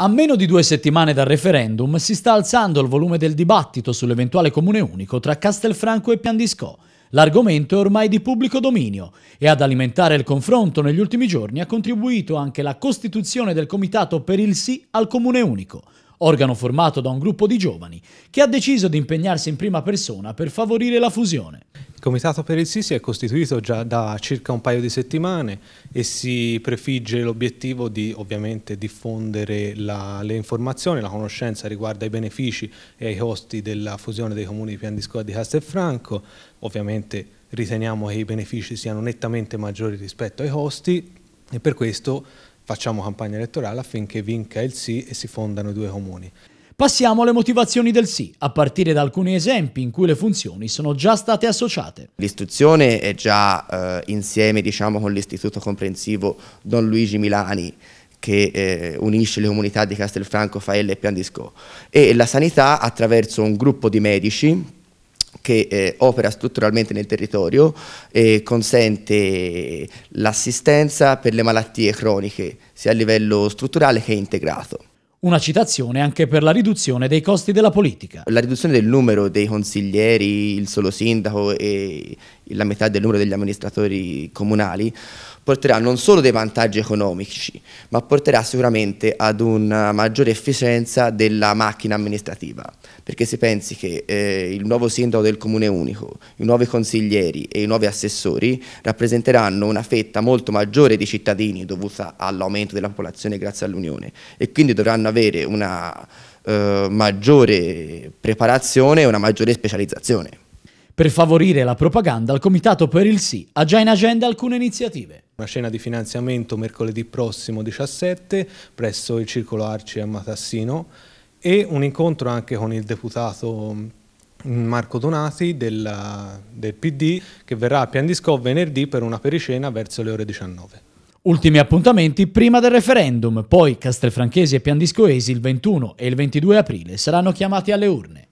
A meno di due settimane dal referendum si sta alzando il volume del dibattito sull'eventuale comune unico tra Castelfranco e Piandiscò. L'argomento è ormai di pubblico dominio e ad alimentare il confronto negli ultimi giorni ha contribuito anche la costituzione del Comitato per il Sì al Comune Unico, organo formato da un gruppo di giovani che ha deciso di impegnarsi in prima persona per favorire la fusione. Il Comitato per il Sì si è costituito già da circa un paio di settimane e si prefigge l'obiettivo di ovviamente diffondere la, le informazioni, la conoscenza riguardo ai benefici e ai costi della fusione dei comuni di Piandiscoa e di Castelfranco, ovviamente riteniamo che i benefici siano nettamente maggiori rispetto ai costi e per questo facciamo campagna elettorale affinché vinca il sì e si fondano i due comuni. Passiamo alle motivazioni del sì, a partire da alcuni esempi in cui le funzioni sono già state associate. L'istruzione è già eh, insieme diciamo, con l'istituto comprensivo Don Luigi Milani, che eh, unisce le comunità di Castelfranco, Faella e Piandisco e la sanità attraverso un gruppo di medici che eh, opera strutturalmente nel territorio e consente l'assistenza per le malattie croniche sia a livello strutturale che integrato. Una citazione anche per la riduzione dei costi della politica. La riduzione del numero dei consiglieri, il solo sindaco e la metà del numero degli amministratori comunali, porterà non solo dei vantaggi economici, ma porterà sicuramente ad una maggiore efficienza della macchina amministrativa, perché se pensi che eh, il nuovo sindaco del Comune Unico, i nuovi consiglieri e i nuovi assessori rappresenteranno una fetta molto maggiore di cittadini dovuta all'aumento della popolazione grazie all'Unione e quindi dovranno avere una eh, maggiore preparazione e una maggiore specializzazione. Per favorire la propaganda, il Comitato per il Sì ha già in agenda alcune iniziative. Una scena di finanziamento mercoledì prossimo 17 presso il Circolo Arci a Matassino e un incontro anche con il deputato mm, Marco Donati del, del PD che verrà a Piandisco venerdì per una pericena verso le ore 19. Ultimi appuntamenti prima del referendum, poi Castelfranchesi e Piandiscoesi il 21 e il 22 aprile saranno chiamati alle urne.